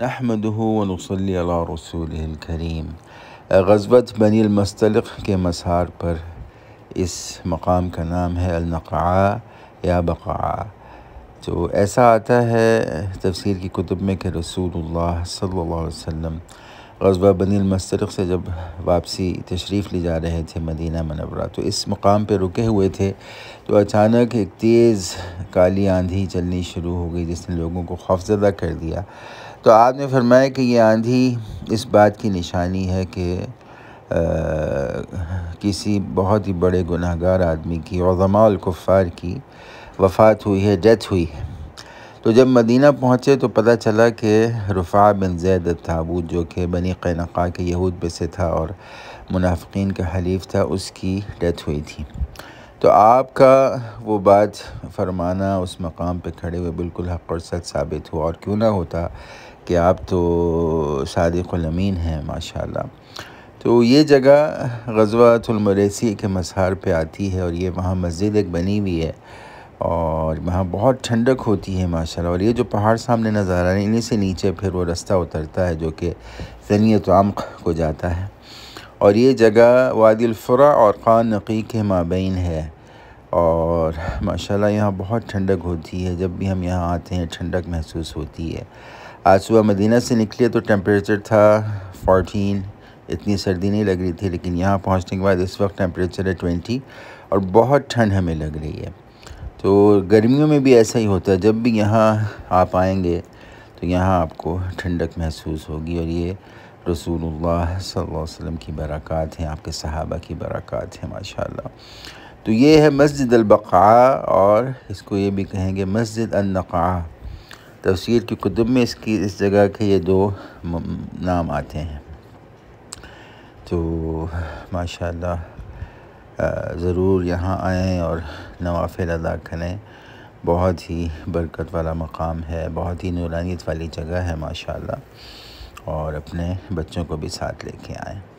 نحمده ونصلي على رسول الکریم غزوت بنی المستلق کے مسار پر اس مقام کا نام ہے النقعاء یا بقعاء تو ایسا آتا ہے تفسیر کی کتب میں کہ رسول اللہ صلی اللہ علیہ وسلم غزوہ بنی المسترق سے جب واپسی تشریف لے جا رہے تھے مدینہ منورہ تو اس مقام پہ رکے ہوئے تھے تو اچانک ایک تیز کالی آندھی چلنی شروع ہو گئی جس نے لوگوں کو خوف زدہ کر دیا تو آپ نے فرمایا کہ یہ آندھی اس بات کی نشانی ہے کہ کسی بہت ہی بڑے گناہگار آدمی کی عظماء الکفار کی وفات ہوئی ہے ڈیتھ ہوئی ہے تو جب مدینہ پہنچے تو پتہ چلا کہ رفع بن زید تابوت جو کہ بنی قینقا کے یہود پہ سے تھا اور منافقین کا حلیف تھا اس کی ڈیتھ ہوئی تھی تو آپ کا وہ بات فرمانا اس مقام پہ کھڑے ہوئے بالکل سچ ثابت ہوا اور کیوں نہ ہوتا کہ آپ تو صادق الامین ہیں ماشاءاللہ تو یہ جگہ غزوہ المریسی کے مسہار پہ آتی ہے اور یہ وہاں مسجد ایک بنی ہوئی ہے اور وہاں بہت ٹھنڈک ہوتی ہے ماشاء اللہ اور یہ جو پہاڑ سامنے نظر آ رہے ہیں انہیں سے نیچے پھر وہ رستہ اترتا ہے جو کہ ذنیت عمق کو جاتا ہے اور یہ جگہ وادی الفرا اور قان کے مابین ہے اور ماشاء اللہ یہاں بہت ٹھنڈک ہوتی ہے جب بھی ہم یہاں آتے ہیں ٹھنڈک محسوس ہوتی ہے آج صبح مدینہ سے نکلے تو ٹیمپریچر تھا فورٹین اتنی سردی نہیں لگ رہی تھی لیکن یہاں پہنچنے کے بعد اس وقت ٹیمپریچر ہے ٹوینٹی اور بہت ٹھنڈ ہمیں لگ رہی ہے تو گرمیوں میں بھی ایسا ہی ہوتا ہے جب بھی یہاں آپ آئیں گے تو یہاں آپ کو ٹھنڈک محسوس ہوگی اور یہ رسول اللہ صلی اللہ علیہ وسلم کی برکات ہیں آپ کے صحابہ کی برکات ہیں ماشاءاللہ تو یہ ہے مسجد البقاع اور اس کو یہ بھی کہیں گے مسجد النقع تفسیر کی کتب میں اس کی اس جگہ کے یہ دو نام آتے ہیں تو ماشاءاللہ ضرور یہاں آئیں اور نوافل ادا کریں بہت ہی برکت والا مقام ہے بہت ہی نورانیت والی جگہ ہے ماشاءاللہ اور اپنے بچوں کو بھی ساتھ لے کے آئیں